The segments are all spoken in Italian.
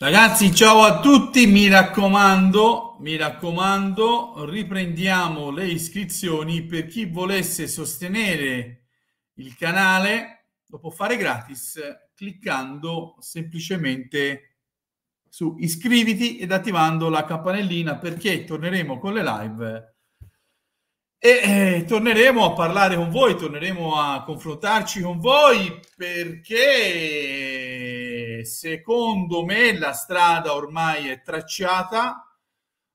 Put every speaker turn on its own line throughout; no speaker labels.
Ragazzi, ciao a tutti, mi raccomando, mi raccomando, riprendiamo le iscrizioni per chi volesse sostenere il canale, lo può fare gratis cliccando semplicemente su iscriviti ed attivando la campanellina perché torneremo con le live e eh, torneremo a parlare con voi, torneremo a confrontarci con voi perché secondo me la strada ormai è tracciata,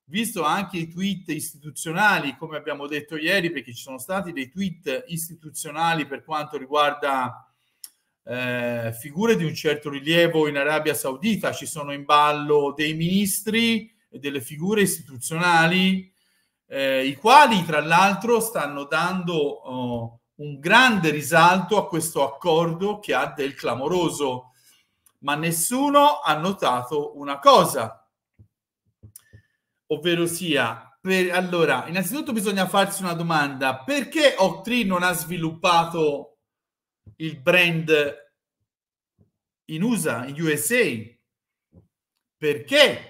visto anche i tweet istituzionali, come abbiamo detto ieri, perché ci sono stati dei tweet istituzionali per quanto riguarda eh, figure di un certo rilievo in Arabia Saudita, ci sono in ballo dei ministri e delle figure istituzionali, eh, i quali tra l'altro stanno dando oh, un grande risalto a questo accordo che ha del clamoroso ma nessuno ha notato una cosa, ovvero sia, per, allora, innanzitutto bisogna farsi una domanda, perché Octree non ha sviluppato il brand in USA, in USA? Perché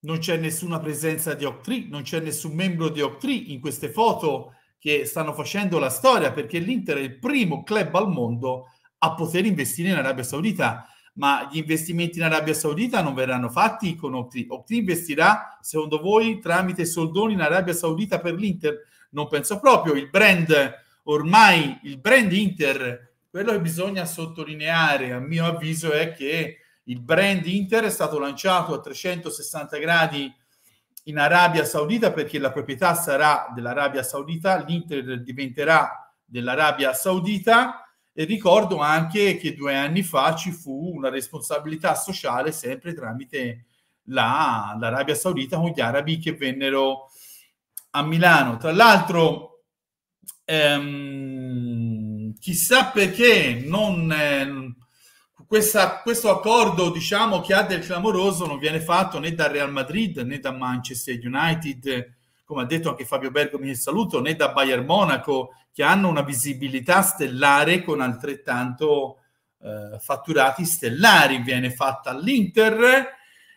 non c'è nessuna presenza di Octree, non c'è nessun membro di Octree in queste foto che stanno facendo la storia, perché l'Inter è il primo club al mondo a poter investire in Arabia Saudita ma gli investimenti in Arabia Saudita non verranno fatti con Octi. Octi investirà, secondo voi, tramite soldoni in Arabia Saudita per l'Inter? Non penso proprio. Il brand, ormai, il brand Inter, quello che bisogna sottolineare, a mio avviso, è che il brand Inter è stato lanciato a 360 gradi in Arabia Saudita perché la proprietà sarà dell'Arabia Saudita, l'Inter diventerà dell'Arabia Saudita e ricordo anche che due anni fa ci fu una responsabilità sociale sempre tramite la, l'Arabia Saudita con gli arabi che vennero a Milano. Tra l'altro, ehm, chissà perché non, ehm, questa, questo accordo diciamo, che ha del clamoroso non viene fatto né dal Real Madrid né da Manchester United come ha detto anche Fabio Bergomi nel saluto, né da Bayern Monaco, che hanno una visibilità stellare con altrettanto eh, fatturati stellari. Viene fatta all'Inter.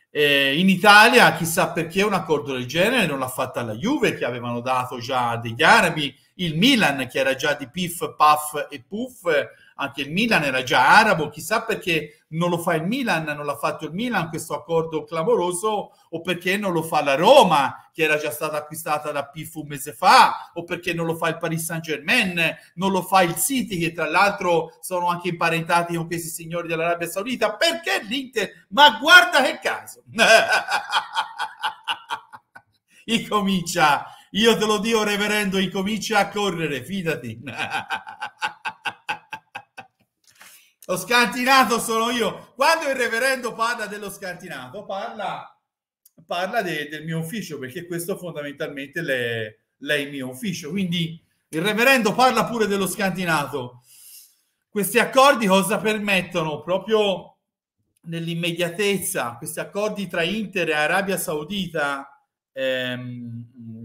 Eh, in Italia, chissà perché un accordo del genere non l'ha fatta la Juve, che avevano dato già degli arabi il Milan che era già di pif, paf e puff, anche il Milan era già arabo, chissà perché non lo fa il Milan, non l'ha fatto il Milan questo accordo clamoroso o perché non lo fa la Roma che era già stata acquistata da Pif un mese fa o perché non lo fa il Paris Saint Germain, non lo fa il City che tra l'altro sono anche imparentati con questi signori dell'Arabia Saudita, perché l'Inter? Ma guarda che caso! Incomincia comincia io te lo dico, reverendo, incomincia a correre, fidati. lo scantinato sono io. Quando il reverendo parla dello scantinato, parla, parla de, del mio ufficio, perché questo fondamentalmente è il mio ufficio. Quindi il reverendo parla pure dello scantinato. Questi accordi cosa permettono? Proprio nell'immediatezza, questi accordi tra Inter e Arabia Saudita ehm,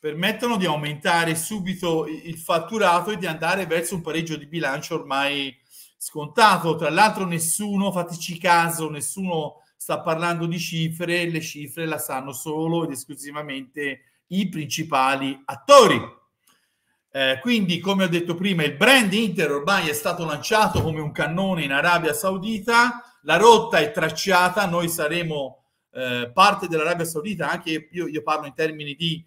permettono di aumentare subito il fatturato e di andare verso un pareggio di bilancio ormai scontato. Tra l'altro nessuno, fateci caso, nessuno sta parlando di cifre, le cifre la sanno solo ed esclusivamente i principali attori. Eh, quindi, come ho detto prima, il brand Inter ormai è stato lanciato come un cannone in Arabia Saudita, la rotta è tracciata, noi saremo eh, parte dell'Arabia Saudita, anche io, io parlo in termini di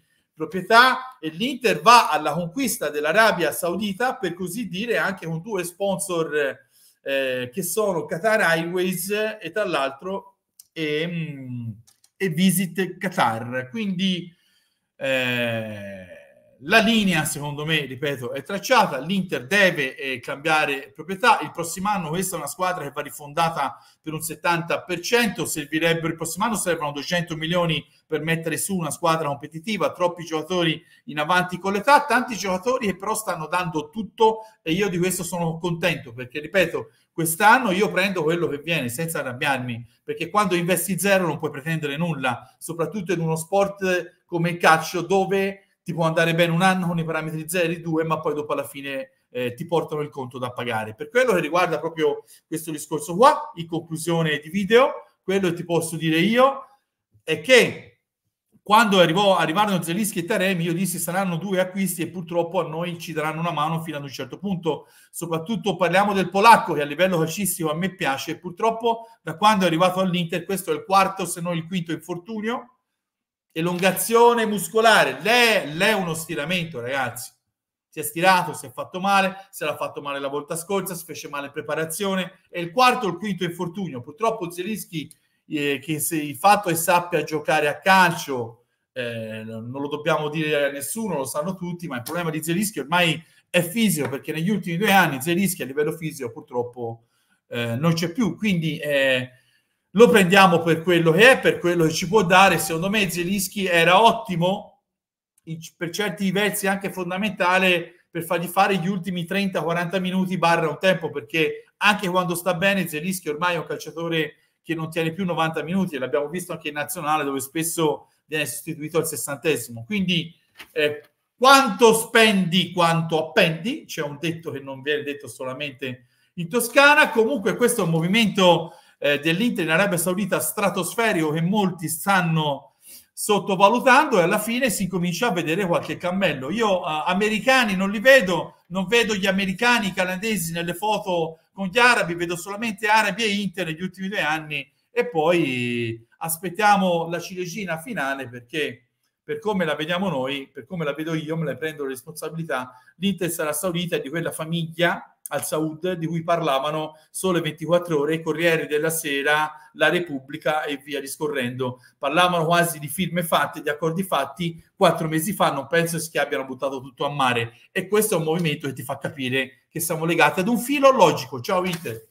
proprietà e l'Inter va alla conquista dell'Arabia Saudita, per così dire, anche con due sponsor eh, che sono Qatar Airways e tra l'altro e, mm, e Visit Qatar. Quindi eh, la linea, secondo me, ripeto, è tracciata. L'Inter deve eh, cambiare proprietà. Il prossimo anno questa è una squadra che va rifondata per un 70%. Servirebbero il prossimo anno servono 200 milioni per mettere su una squadra competitiva. Troppi giocatori in avanti con l'età, tanti giocatori che però stanno dando tutto e io di questo sono contento perché, ripeto, quest'anno io prendo quello che viene senza arrabbiarmi perché quando investi zero non puoi pretendere nulla, soprattutto in uno sport come il calcio dove ti può andare bene un anno con i parametri 0 e 2, ma poi dopo alla fine eh, ti portano il conto da pagare. Per quello che riguarda proprio questo discorso qua, in conclusione di video, quello che ti posso dire io è che quando arrivò, arrivarono Zelischi e Taremi, io dissi saranno due acquisti e purtroppo a noi ci daranno una mano fino ad un certo punto. Soprattutto parliamo del polacco che a livello calcistico a me piace. Purtroppo da quando è arrivato all'Inter questo è il quarto, se non il quinto infortunio elongazione muscolare. Lei, lei è uno stiramento, ragazzi. Si è stirato, si è fatto male, se l'ha fatto male la volta scorsa, si fece male in preparazione. e il quarto o il quinto infortunio. Purtroppo Zelischi, eh, che se il fatto è sappia giocare a calcio, eh, non lo dobbiamo dire a nessuno, lo sanno tutti, ma il problema di Zelischi ormai è fisico, perché negli ultimi due anni Zelischi a livello fisico purtroppo eh, non c'è più. Quindi... Eh, lo prendiamo per quello che è, per quello che ci può dare. Secondo me Zelischi era ottimo, per certi versi anche fondamentale, per fargli fare gli ultimi 30-40 minuti barra un tempo, perché anche quando sta bene Zelischi ormai è un calciatore che non tiene più 90 minuti, e l'abbiamo visto anche in nazionale dove spesso viene sostituito al sessantesimo. Quindi eh, quanto spendi, quanto appendi, c'è un detto che non viene detto solamente in Toscana, comunque questo è un movimento eh, dell'Inter in Arabia Saudita stratosferico che molti stanno sottovalutando e alla fine si comincia a vedere qualche cammello. Io eh, americani non li vedo, non vedo gli americani, i canadesi nelle foto con gli arabi, vedo solamente arabi e Inter negli ultimi due anni e poi aspettiamo la ciliegina finale perché per come la vediamo noi, per come la vedo io, me ne prendo la responsabilità, l'Inter sarà saudita di quella famiglia al Saud di cui parlavano sole 24 ore, i Corrieri della Sera, la Repubblica e via discorrendo. Parlavano quasi di firme fatte, di accordi fatti quattro mesi fa, non penso che abbiano buttato tutto a mare. E questo è un movimento che ti fa capire che siamo legati ad un filo logico. Ciao Inter!